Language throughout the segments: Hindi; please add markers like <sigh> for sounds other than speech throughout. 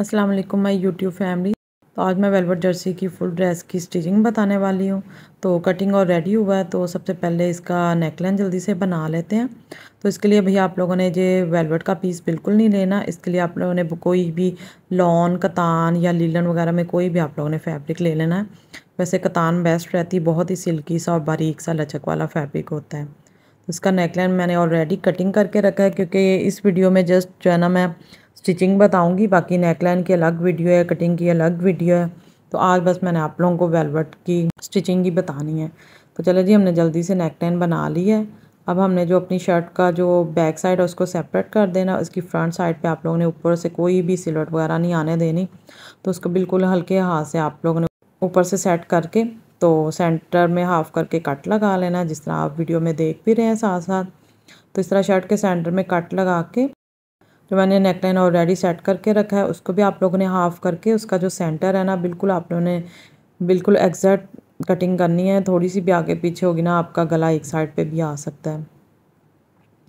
अस्सलाम वालेकुम माय यूट्यूब फैमिली तो आज मैं वेलवेट जर्सी की फुल ड्रेस की स्टिचिंग बताने वाली हूँ तो कटिंग और रेडी हुआ है तो सबसे पहले इसका नेकलाइन जल्दी से बना लेते हैं तो इसके लिए भैया आप लोगों ने ये वेलवेट का पीस बिल्कुल नहीं लेना इसके लिए आप लोगों ने कोई भी लॉन कतान या लीलन वगैरह में कोई भी आप लोगों ने फैब्रिक ले लेना है वैसे कतान बेस्ट रहती है बहुत ही सिल्की सा और बारीक सा लचक वाला फैब्रिक होता है इसका नेकलाइन मैंने ऑलरेडी कटिंग करके रखा है क्योंकि इस वीडियो में जस्ट जो है ना मैं स्टिचिंग बताऊंगी बाकी नेकलाइन की अलग वीडियो है कटिंग की अलग वीडियो है तो आज बस मैंने आप लोगों को वेलवेट की स्टिचिंग ही बतानी है तो चलो जी हमने जल्दी से नेकलाइन बना ली है अब हमने जो अपनी शर्ट का जो बैक साइड है उसको सेपरेट कर देना उसकी फ्रंट साइड पे आप लोगों ने ऊपर से कोई भी सिलवट वगैरह नहीं आने देनी तो उसको बिल्कुल हल्के हाथ से आप लोगों ने ऊपर से सेट करके तो सेंटर में हाफ करके कट लगा लेना जिस तरह आप वीडियो में देख भी रहे हैं साथ साथ तो इस तरह शर्ट के सेंटर में कट लगा के जो मैंने नेकलाइन ऑलरेडी सेट करके रखा है उसको भी आप लोगों ने हाफ़ करके उसका जो सेंटर है ना बिल्कुल आप लोगों ने बिल्कुल एग्जैक्ट कटिंग करनी है थोड़ी सी भी आगे पीछे होगी ना आपका गला एक साइड पे भी आ सकता है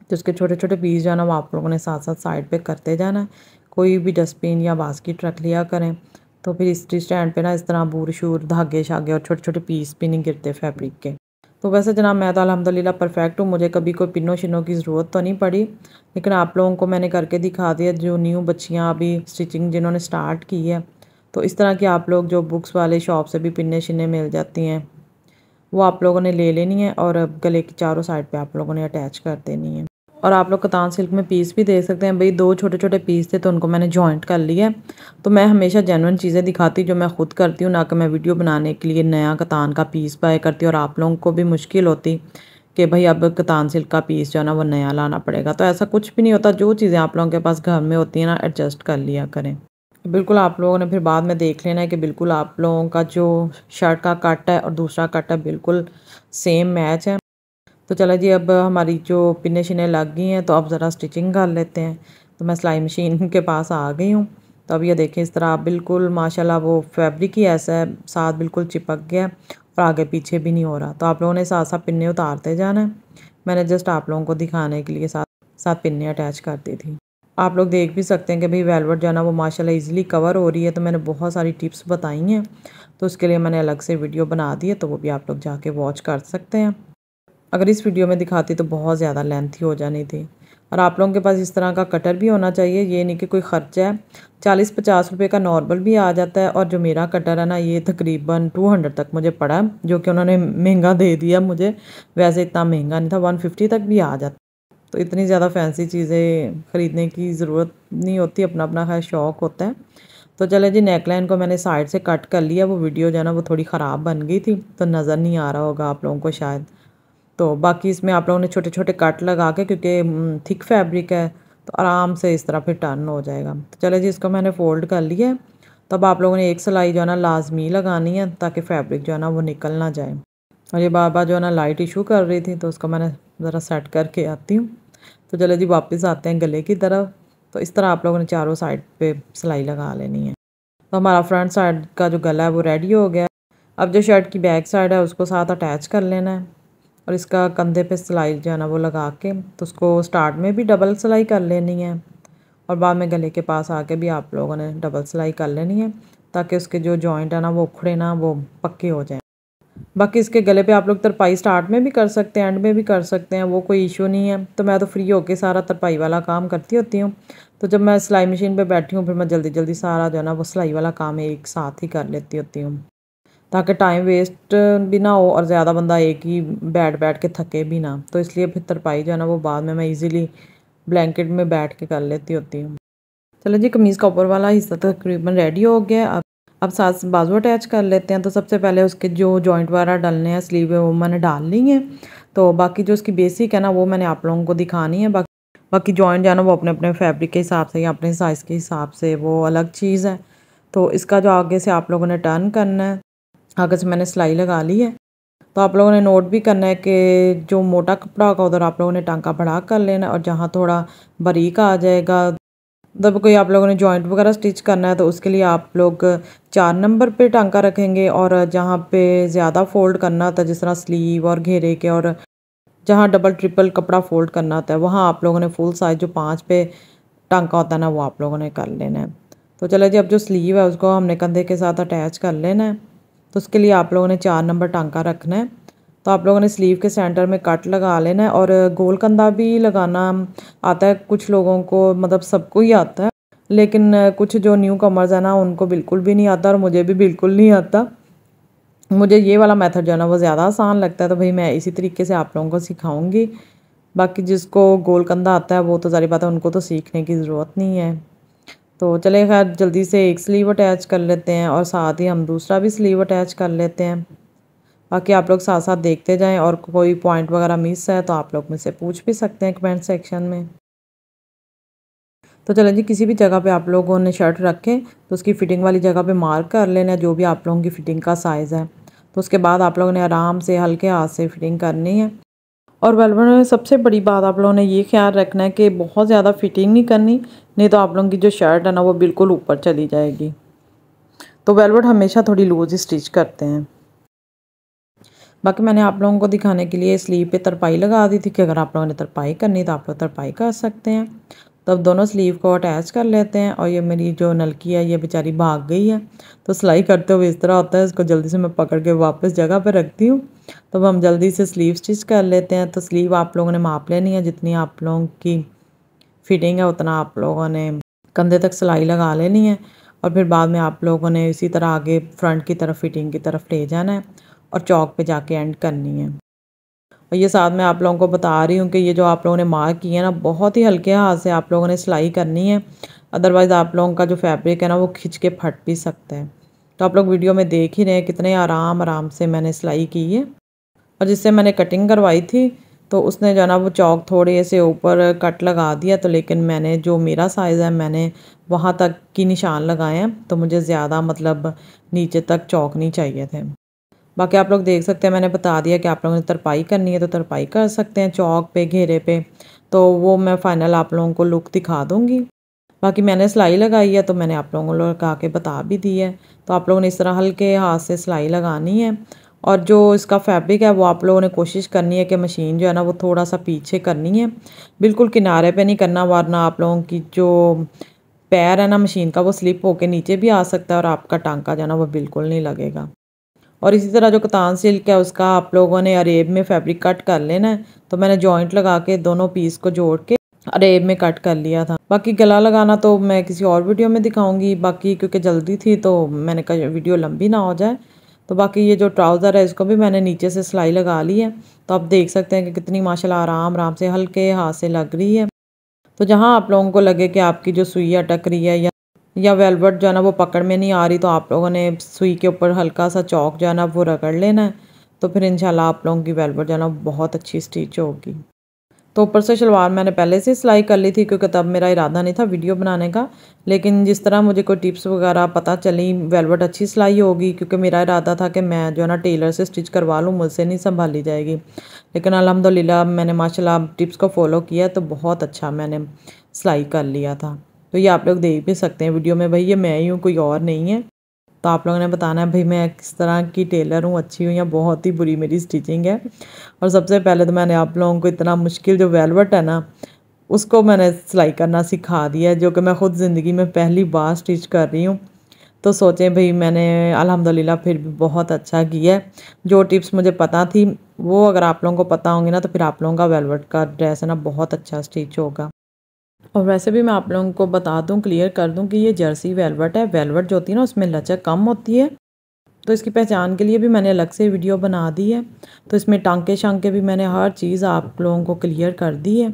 तो उसके छोटे छोटे पीस जाना वो आप लोगों ने साथ साथ साइड पे करते जाना है कोई भी डस्टबिन या बास्केट रख लिया करें तो फिर इस स्टैंड पे ना इस तरह बूर शूर धागे शागे और छोटे छोटे पीस भी नहीं गिरते फैब्रिक के तो वैसे जनाब मैं तो अलहमदिल्ला परफेक्ट हूँ मुझे कभी कोई पिनों शिनों की ज़रूरत तो नहीं पड़ी लेकिन आप लोगों को मैंने करके दिखा दिया जो न्यू बच्चियाँ अभी स्टिचिंग जिन्होंने स्टार्ट की है तो इस तरह की आप लोग जो बुक्स वाले शॉप से भी पिने शिने मिल जाती हैं वो आप लोगों ने ले लेनी है और गले की चारों साइड पे आप लोगों ने अटैच कर देनी है और आप लोग कतान सिल्क में पीस भी देख सकते हैं भाई दो छोटे छोटे पीस थे तो उनको मैंने जॉइंट कर लिया है तो मैं हमेशा जेनवन चीज़ें दिखाती जो मैं ख़ुद करती हूँ ना कि मैं वीडियो बनाने के लिए नया कतान का पीस बाय करती और आप लोगों को भी मुश्किल होती कि भाई अब कतान सिल्क का पीस जो है ना वो नया लाना पड़ेगा तो ऐसा कुछ भी नहीं होता जो चीज़ें आप लोगों के पास घर में होती हैं ना एडजस्ट कर लिया करें बिल्कुल आप लोगों ने फिर बाद में देख लेना है कि बिल्कुल आप लोगों का जो शर्ट का कट है और दूसरा कट है बिल्कुल सेम मैच है तो चलो जी अब हमारी जो पिने शिने लग गई हैं तो अब ज़रा स्टिचिंग कर लेते हैं तो मैं सिलाई मशीन <laughs> के पास आ गई हूँ तो अब ये देखें इस तरह बिल्कुल माशाल्लाह वो फैब्रिक ही ऐसा है साथ बिल्कुल चिपक गया और आगे पीछे भी नहीं हो रहा तो आप लोगों ने साथ साथ पिन्ने उतारते जाना है मैंने जस्ट आप लोगों को दिखाने के लिए साथ साथ पिन्ने अटैच कर दी थी आप लोग देख भी सकते हैं कि भाई वेलवेट जाना वो माशाल्लाह इजीली कवर हो रही है तो मैंने बहुत सारी टिप्स बताई हैं तो उसके लिए मैंने अलग से वीडियो बना दी है तो वो भी आप लोग जाके वॉच कर सकते हैं अगर इस वीडियो में दिखाती तो बहुत ज़्यादा लेंथी हो जानी थी और आप लोगों के पास इस तरह का कटर भी होना चाहिए ये नहीं कि कोई खर्चा है चालीस पचास रुपये का नॉर्मल भी आ जाता है और जो मेरा कटर है ना ये तकरीबन टू हंड्रेड तक मुझे पड़ा जो कि उन्होंने महंगा दे दिया मुझे वैसे इतना महंगा नहीं था वन फिफ्टी तक भी आ जाता तो इतनी ज़्यादा फैंसी चीज़ें ख़रीदने की ज़रूरत नहीं होती अपना अपना खैर शौक़ होता है तो चले जी नेकलाइन को मैंने साइड से कट कर लिया वो वीडियो जो है ना वो थोड़ी ख़राब बन गई थी तो नज़र नहीं आ रहा होगा आप लोगों को शायद तो बाकी इसमें आप लोगों ने छोटे छोटे कट लगा के क्योंकि थिक फैब्रिक है तो आराम से इस तरह फिर टर्न हो जाएगा तो चले जी इसको मैंने फ़ोल्ड कर लिया है तब तो आप लोगों ने एक सिलाई जो है ना लाजमी लगानी है ताकि फैब्रिक जो है ना वो निकल ना जाए और ये बाबा जो है ना लाइट इशू कर रही थी तो उसको मैंने ज़रा सेट करके आती हूँ तो चले जी वापस आते हैं गले की तरफ तो इस तरह आप लोगों ने चारों साइड पे सिलाई लगा लेनी है तो हमारा फ्रंट साइड का जो गला है वो रेडी हो गया अब जो शर्ट की बैक साइड है उसको साथ अटैच कर लेना है और इसका कंधे पे सिलाई जो है ना वो लगा के तो उसको स्टार्ट में भी डबल सिलाई कर लेनी है और बाद में गले के पास आके भी आप लोगों ने डबल सिलाई कर लेनी है ताकि उसके जो जॉइंट है ना वो उखड़े ना वो पक्के हो जाएँ बाकी इसके गले पे आप लोग तरपाई स्टार्ट में भी कर सकते हैं एंड में भी कर सकते हैं वो कोई इशू नहीं है तो मैं तो फ्री होके सारा तरपाई वाला काम करती होती हूँ तो जब मैं सिलाई मशीन पे बैठी हूँ फिर मैं जल्दी जल्दी सारा जो है ना वो सिलाई वाला काम एक साथ ही कर लेती होती हूँ ताकि टाइम वेस्ट भी ना हो और ज़्यादा बंदा एक ही बैठ बैठ के थके भी ना तो इसलिए फिर तरपाई जो है ना वो बाद में मैं इजीली ब्लैंकेट में बैठ के कर लेती होती हूँ चलो जी कमीज़ का ऊपर वाला हिस्सा तकरीबन रेडी हो गया अब अब साथ बाजू अटैच कर लेते हैं तो सबसे पहले उसके जो जॉइंट वगैरह डालने हैं स्लीव है वो मैंने डाल ली है तो बाकी जो उसकी बेसिक है ना वो मैंने आप लोगों को दिखानी है बाकी बाकी जॉइंट जो है ना वो अपने अपने फैब्रिक के हिसाब से या अपने साइज़ के हिसाब से वो अलग चीज़ है तो इसका जो आगे से आप लोगों ने टर्न करना है आगे से मैंने सिलाई लगा ली है तो आप लोगों ने नोट भी करना है कि जो मोटा कपड़ा होगा उधर आप लोगों ने टांका बढ़ा कर लेना और जहाँ थोड़ा बारीक आ जाएगा जब कोई आप लोगों ने जॉइंट वगैरह स्टिच करना है तो उसके लिए आप लोग चार नंबर पे टांका रखेंगे और जहाँ पे ज़्यादा फोल्ड करना होता है जिस तरह स्लीव और घेरे के और जहाँ डबल ट्रिपल कपड़ा फोल्ड करना होता है वहाँ आप लोगों ने फुल साइज़ जो पाँच पे टांका होता है ना वो आप लोगों ने कर लेना है तो चले जी अब जो स्लीव है उसको हमने कंधे के साथ अटैच कर लेना है तो उसके लिए आप लोगों ने चार नंबर टांका रखना है तो आप लोगों ने स्लीव के सेंटर में कट लगा लेना है और गोल कंधा भी लगाना आता है कुछ लोगों को मतलब सबको ही आता है लेकिन कुछ जो न्यू कमर्स है ना उनको बिल्कुल भी नहीं आता और मुझे भी बिल्कुल नहीं आता मुझे ये वाला मेथड जो है ना वो ज़्यादा आसान लगता है तो भाई मैं इसी तरीके से आप लोगों को सिखाऊंगी बाकी जिसको गोल कंधा आता है वो तो सारी बात है उनको तो सीखने की ज़रूरत नहीं है तो चले खैर जल्दी से एक स्लीव अटैच कर लेते हैं और साथ ही हम दूसरा भी स्लीव अटैच कर लेते हैं बाकी आप लोग साथ साथ देखते जाएं और कोई पॉइंट वगैरह मिस है तो आप लोग मुझसे पूछ भी सकते हैं कमेंट सेक्शन में तो चलें जी किसी भी जगह पे आप लोगों ने शर्ट रखें तो उसकी फ़िटिंग वाली जगह पे मार्क कर लेना जो भी आप लोगों की फ़िटिंग का साइज़ है तो उसके बाद आप लोगों ने आराम से हल्के हाथ से फ़िटिंग करनी है और वेलवेट में सबसे बड़ी बात आप लोगों ने ये ख्याल रखना है कि बहुत ज़्यादा फिटिंग नहीं करनी नहीं तो आप लोगों की जो शर्ट है ना वो बिल्कुल ऊपर चली जाएगी तो वेलवेट हमेशा थोड़ी लूज स्टिच करते हैं बाकी मैंने आप लोगों को दिखाने के लिए स्लीव पे तरपाई लगा दी थी कि अगर आप लोगों ने तरपाई करनी तो आप लोग तरपाई कर सकते हैं तब दोनों स्लीव को अटैच कर लेते हैं और ये मेरी जो नलकी है ये बेचारी भाग गई है तो सिलाई करते हुए इस तरह होता है इसको जल्दी से मैं पकड़ के वापस जगह पर रखती हूँ तब हम जल्दी से स्लीव स्टिच कर लेते हैं तो स्लीव आप लोगों ने माप लेनी है जितनी आप लोगों की फिटिंग है उतना आप लोगों ने कंधे तक सिलाई लगा लेनी है और फिर बाद में आप लोगों ने इसी तरह आगे फ्रंट की तरफ फिटिंग की तरफ ले जाना है और चौक पे जाके एंड करनी है और ये साथ में आप लोगों को बता रही हूँ कि ये जो आप लोगों ने मार्क की है ना बहुत ही हल्के हाथ से आप लोगों ने सिलाई करनी है अदरवाइज़ आप लोगों का जो फैब्रिक है ना वो खिंच के फट भी सकते हैं तो आप लोग वीडियो में देख ही रहे हैं कितने आराम आराम से मैंने सिलाई की है और जिससे मैंने कटिंग करवाई थी तो उसने जो ना वो चौक थोड़े से ऊपर कट लगा दिया तो लेकिन मैंने जो मेरा साइज़ है मैंने वहाँ तक की निशान लगाए हैं तो मुझे ज़्यादा मतलब नीचे तक चौक नहीं चाहिए थे बाकी आप लोग देख सकते हैं मैंने बता दिया कि आप लोगों ने तरपाई करनी है तो तरपाई कर सकते हैं चौक पे घेरे पे तो वो मैं फ़ाइनल आप लोगों को लुक दिखा दूँगी बाकी मैंने सिलाई लगाई है तो मैंने आप लोगों को लगा के बता भी दी है तो आप लोगों ने इस तरह हल्के हाथ से सिलाई लगानी है और जो इसका फैब्रिक है वो आप लोगों ने कोशिश करनी है कि मशीन जो है ना वो थोड़ा सा पीछे करनी है बिल्कुल किनारे पे नहीं करना वरना आप लोगों की जो पैर है ना मशीन का वो स्लिप होके नीचे भी आ सकता है और आपका टांका जो है ना वो बिल्कुल नहीं लगेगा और इसी तरह जो कतान सिल्क है उसका आप लोगों ने अरेब में फैब्रिक कट कर लेना है तो मैंने जॉइंट लगा के दोनों पीस को जोड़ के अरेब में कट कर लिया था बाकी गला लगाना तो मैं किसी और वीडियो में दिखाऊंगी बाकी क्योंकि जल्दी थी तो मैंने कहा वीडियो लंबी ना हो जाए तो बाकी ये जो ट्राउज़र है इसको भी मैंने नीचे से सिलाई लगा ली है तो आप देख सकते हैं कि कितनी माशा आराम आराम से हल्के हाथ से लग रही है तो जहाँ आप लोगों को लगे कि आपकी जो सुइया अटक रही है या या वेलवेट जो है ना वो पकड़ में नहीं आ रही तो आप लोगों ने सुई के ऊपर हल्का सा चौक जो है ना वो रगड़ लेना है तो फिर इनशाला आप लोगों की वेलवेट जो है ना बहुत अच्छी स्टिच होगी तो ऊपर से शलवार मैंने पहले से सिलाई कर ली थी क्योंकि तब मेरा इरादा नहीं था वीडियो बनाने का लेकिन जिस तरह मुझे कोई टिप्स वगैरह पता चली वेलवेट अच्छी सिलाई होगी क्योंकि मेरा इरादा था कि मैं जो है ना टेलर से स्टिच करवा लूँ मुझसे नहीं संभाली जाएगी लेकिन अलहमदिल्ला मैंने माशाल्लाह टिप्स को फॉलो किया तो बहुत अच्छा मैंने सिलाई कर लिया था तो ये आप लोग देख भी सकते हैं वीडियो में भाई ये मैं ही हूँ कोई और नहीं है तो आप लोगों ने बताना है भाई मैं किस तरह की टेलर हूँ अच्छी हूँ या बहुत ही बुरी मेरी स्टिचिंग है और सबसे पहले तो मैंने आप लोगों को इतना मुश्किल जो वेलवेट है ना उसको मैंने सिलाई करना सिखा दिया जो कि मैं ख़ुद ज़िंदगी में पहली बार स्टिच कर रही हूँ तो सोचें भाई मैंने अल्हम्दुलिल्लाह फिर भी बहुत अच्छा किया है जो टिप्स मुझे पता थी वो अगर आप लोगों को पता होंगे ना तो फिर आप लोगों का वेलवेट का ड्रेस है ना बहुत अच्छा स्टिच होगा और वैसे भी मैं आप लोगों को बता दूं क्लियर कर दूं कि ये जर्सी वेलवेट है वेलवेट जो होती है ना उसमें लचक कम होती है तो इसकी पहचान के लिए भी मैंने अलग से वीडियो बना दी है तो इसमें टांके शांके भी मैंने हर चीज़ आप लोगों को क्लियर कर दी है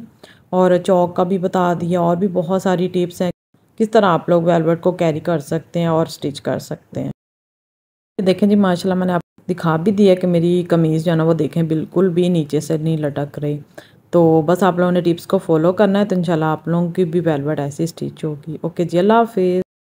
और चौक का भी बता दिया और भी बहुत सारी टिप्स हैं किस तरह आप लोग वेलवेट को कैरी कर सकते हैं और स्टिच कर सकते हैं देखें जी माशाल्लाह मैंने आप दिखा भी दिया कि मेरी कमीज़ जो है ना वो देखें बिल्कुल भी नीचे से नहीं लटक रही तो बस आप लोगों ने टिप्स को फॉलो करना है तो इंशाल्लाह आप लोगों की भी वेलवेट ऐसी स्टिच होगी ओके जी अल्लाह हाफिज़